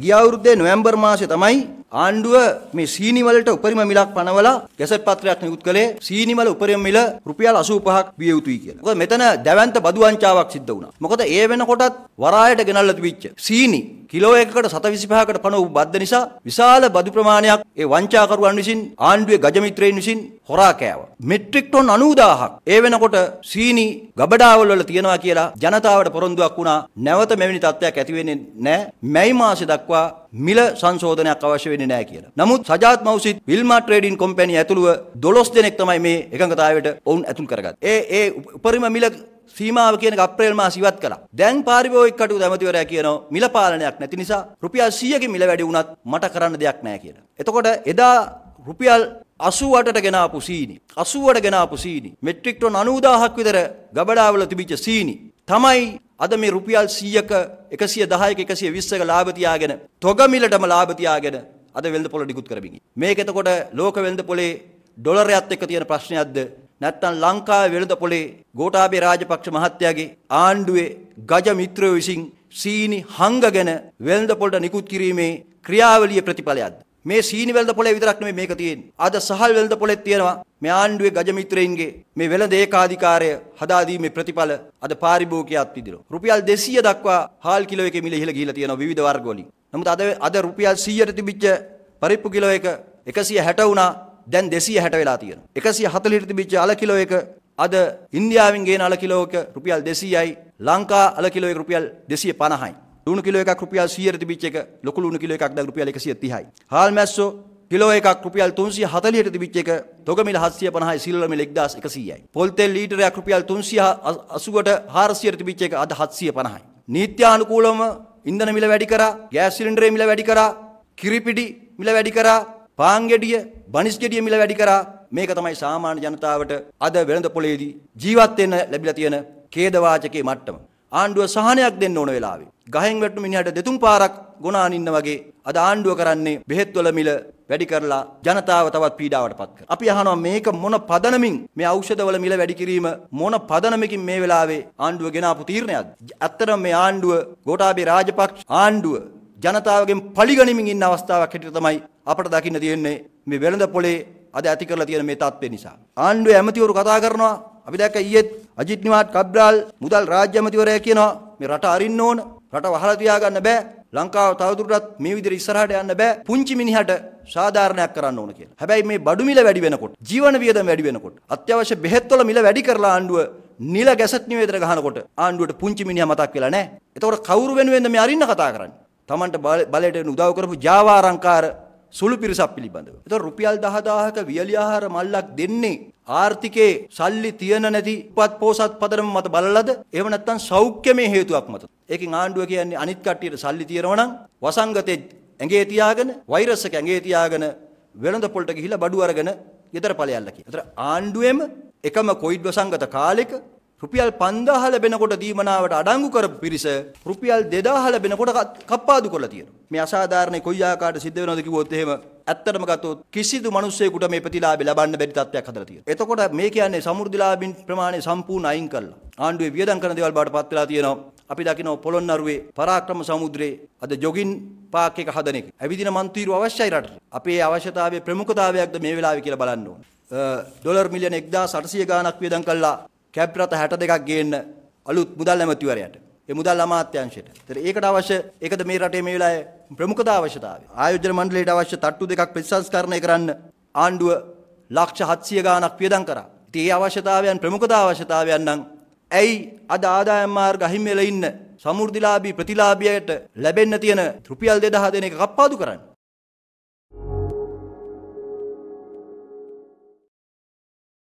ගිය අවුරුද්දේ නොවැම්බර් මාසේ තමයි ආණ්ඩුව මේ සීනි වලට උපරිම මිලක් පනවලා ගැසට් පත්‍රයක් නිකුත් කළේ සීනි වල උපරිම මිල රුපියල් 85ක් විය යුතුයි කියලා. මොකද මෙතන දැවැන්ත බදු වංචාවක් සිද්ධ වුණා. මොකද ඒ වෙනකොටත් වරායට ගෙනල්ලා තිබිච්ච සීනි කිලෝ එකකට 725කට පනවපු බද්ද නිසා විශාල බදු ප්‍රමාණයක් ඒ වංචාකරුවන් විසින් ආණ්ඩුවේ ගජ මිත්‍රයන් විසින් හොරා කෑවා. මෙට්‍රික් ටොන් 90000ක් ඒ වෙනකොට සීනි ගබඩාවල් වල තියෙනවා කියලා ජනතාවට පොරොන්දුවක් වුණා. නැවත මෙවැනි තත්ත්වයක් ඇති වෙන්නේ නැහැ. මැයි මාසේ දක්වා මිල සංශෝධනයක් අවශ්‍ය වෙන්නේ නැහැ කියලා. නමුත් සජාත් මෞසිත් විල්මා ට්‍රේඩින් කොම්පැනි ඇතුළුව 12 දෙනෙක් තමයි මේ එකඟතාවයට ඔවුන් ඇතුල් කරගත්තේ. ඒ ඒ උපරිම මිල සීමාව කියන එක අප්‍රේල් මාස ඉවත් කළා. දැන් පාරිභෝගික කටයුතු ඇමතිවරයා කියනවා මිල පාලනයක් නැති නිසා රුපියල් 100කින් මිල වැඩි වුණත් මට කරන්න දෙයක් නැහැ කියලා. එතකොට එදා රුපියල් 88ට ගෙනාපු සීනි 80ට ගෙනාපු සීනි මෙට්‍රික් ටොන් 90000ක් විතර ගබඩාවල තිබිච්ච සීනි තමයි අද මේ රුපියල් 100ක 110ක 120ක ලාභ තියාගෙන තොග මිලටම ලාභ තියාගෙන අද වෙළඳ පොළ නිකුත් කරමින් මේක එතකොට ලෝක වෙළඳ පොලේ ඩොලරයත් එක්ක තියෙන ප්‍රශ්නයක්ද නැත්තම් ලංකාවේ වෙළඳ පොලේ ගෝඨාභය රාජපක්ෂ මහත්තයාගේ ආණ්ඩුවේ ගජ මිත්‍රයෝ විසින් සීනි හංගගෙන වෙළඳ පොළට නිකුත් කිරීමේ ක්‍රියාවලිය ප්‍රතිඵලයක්ද මේ සීනි වෙළඳ පොලේ විතරක් නෙමෙයි මේක තියෙන්නේ. අද සහල් වෙළඳ පොලේත් තියෙනවා. මේ ආණ්ඩුවේ ගජ මිත්‍රයින්ගේ මේ වෙළඳ ඒකාධිකාරය හදා දීමේ ප්‍රතිඵල අද පාරිභෝගිකයාත් විදිනවා. රුපියල් 200 දක්වා හාල් කිලෝ එකේ මිල ඉහළ ගිහිලා තියෙනවා විවිධ වර්ග වලින්. නමුත් අද අද රුපියල් 100ට තිබිච්ච පරිප්පු කිලෝ එක 160 වුණා. දැන් 260 වෙලා තියෙනවා. 140ට තිබිච්ච අල කිලෝ එක අද ඉන්දියාවෙන් ගේන අල කිලෝ එක රුපියල් 200යි. ලංකා අල කිලෝ එක රුපියල් 250යි. ලුණු කිලෝ එකක් රුපියල් 100ට තිබිච්ච එක ලොකු ලුණු කිලෝ එකක් දැන් රුපියල් 130යි. හාල් මැස්සෝ කිලෝ එකක් රුපියල් 340ට තිබිච්ච එක තොගමිල 750යි සිල්වර් මිල 1100යි. පොල් තෙල් ලීටරයක් රුපියල් 380ට 400ට තිබිච්ච එක අද 750යි. නීත්‍යානුකූලවම ඉන්ධන මිල වැඩි කරා, ගෑස් සිලින්ඩරේ මිල වැඩි කරා, කිරිපිටි මිල වැඩි කරා, පාන් ගෙඩිය, බනිස් ගෙඩිය මිල වැඩි කරා. මේක තමයි සාමාන්‍ය ජනතාවට අද වෙළඳ පොලේදී ජීවත් වෙන්න ලැබිලා තියෙන ඛේදවාචකයේ මට්ටම. ආණ්ඩුව සහනයක් දෙන්න ඕන වෙලාවේ. ගහෙන් වැටුණු මිනිහට දෙතුන් පාරක් ගොණ අනින්න වගේ අද ආණ්ඩුව කරන්නේ බෙහෙත්වල මිල වැඩි කරලා ජනතාව තවත් පීඩාවට පත් කරනවා. අපි අහනවා මේක මොන පදනමින් මේ ඖෂධවල මිල වැඩි කිරීම මොන පදනමකින් මේ වෙලාවේ ආණ්ඩුව ගෙනාපු තීරණයක්ද? ඇත්තටම මේ ආණ්ඩුව ගෝඨාභය රාජපක්ෂ ආණ්ඩුව ජනතාවගෙන් පලිගනිමින් ඉන්න අවස්ථාවක් හැටියට තමයි අපට දකින්න තියෙන්නේ මේ වෙළඳ පොලේ අද ඇති කරලා තියෙන මේ තත්ත්වය නිසා. ආණ්ඩුවේ ඇමතිවරු කතා කරනවා අපි දැක්ක ඊයේත් අජිත් නිවාත් කබ්‍රාල් මුදල් රාජ්‍ය අමාත්‍යවරයා කියනවා මේ රට අරින්න ඕන රට වහලා තියාගන්න බෑ ලංකාව තවදුරටත් මේ විදිහට ඉස්සරහට යන්න බෑ පුංචි මිනිහට සාධාරණයක් කරන්න ඕන කියලා. හැබැයි මේ බඩු මිල වැඩි වෙනකොට, ජීවන වියදම වැඩි වෙනකොට, අත්‍යවශ්‍ය බෙහෙත්වල මිල වැඩි කරලා ආණ්ඩුව නිල ගැසට් නිවේදන ගහනකොට ආණ්ඩුවට පුංචි මිනිහා මතක් වෙලා නැහැ. එතකොට කවුරු වෙනුවෙන්ද මේ අරින්න කතා කරන්නේ? Tamanට බලයට උදව් කරපු ජාවාරංකාර සුළු පිරිසක් පිළිබඳව. එතකොට රුපියල් 10000ක වියලි ආහාර මල්ලක් දෙන්නේ ආර්ථිකයේ සල්ලි තියෙන නැති උපත් පෝසත් පදනම මත බලලද? එහෙම නැත්නම් සෞඛ්‍යමය හේතුවක් මතද? ඒකෙන් ආණ්ඩුව කියන්නේ අනිත් කට්ටියට සල්ලි තියෙනවා නම් වසංගතේ ඇඟේ තියාගෙන වෛරස් එක ඇඟේ තියාගෙන වෙළඳ පොළට ගිහිලා බඩු අරගෙන ගෙදර ඵලයල්ලා කියන. ඒතර ආණ්ඩුවේම එකම කොවිඩ් වසංගත කාලෙක රුපියල් 5000 ලැබෙනකොට දීමනාවට අඩංගු කරපු පිරිස රුපියල් 2000 ලැබෙනකොට කප්පාදු කරලා තියෙනවා. මේ අසාධාරණ කොයි ආකාරයට සිද්ධ වෙනවද කිව්වොත් එහෙම ඇත්තටම ගත්තොත් කිසිදු මිනිසෙකුට මේ ප්‍රතිලාභය ලබන්න බැරි තත්ත්වයක් හදලා තියෙනවා. එතකොට මේ කියන්නේ සමෘද්ධිලාභින් ප්‍රමාණය සම්පූර්ණ අයින් කරලා ආණ්ඩුවේ වියදම් කරන දේවල් බවට පත් වෙලා තියෙනවා. අපි දකිනවා පොළොන්නරුවේ පරාක්‍රම සමුද්‍රයේ අද ජොගින් පාක් එක හදන එක. ඇවිදින මන්ත්‍රීරු අවශ්‍යයි රටට. අපේ අවශ්‍යතාවයේ ප්‍රමුඛතාවයක්ද මේ වෙලාවේ කියලා බලන්න ඕන. ඩොලර් මිලියන 1800 ගාණක් වියදම් කළා කැබ් රථ 62ක් ගේන්න අලුත් මුදල් ඇමතිවරයාට. ඒ මුදල් අමාත්‍යාංශයට. ඒතර ඒකට අවශ්‍ය ඒකද මේ රටේ මේ වෙලාවේ ප්‍රමුඛතා අවශ්‍යතාවය. ආයෝජන මණ්ඩලයට අවශ්‍ය තට්ටු දෙකක් ප්‍රතිසංස්කරණය කරන්න ආණ්ඩුව ලක්ෂ 700 ගාණක් පියදම් කරා. ඉතින් ඒ අවශ්‍යතාවයන් ප්‍රමුඛතා අවශ්‍යතාවයන් නම් ඇයි අද ආදායම් මාර්ග අහිමි වෙලා ඉන්න සමෘද්ධිලාභී ප්‍රතිලාභියට ලැබෙන්න තියෙන රුපියල් 2000 දෙන එක කප්පාදු කරන්නේ?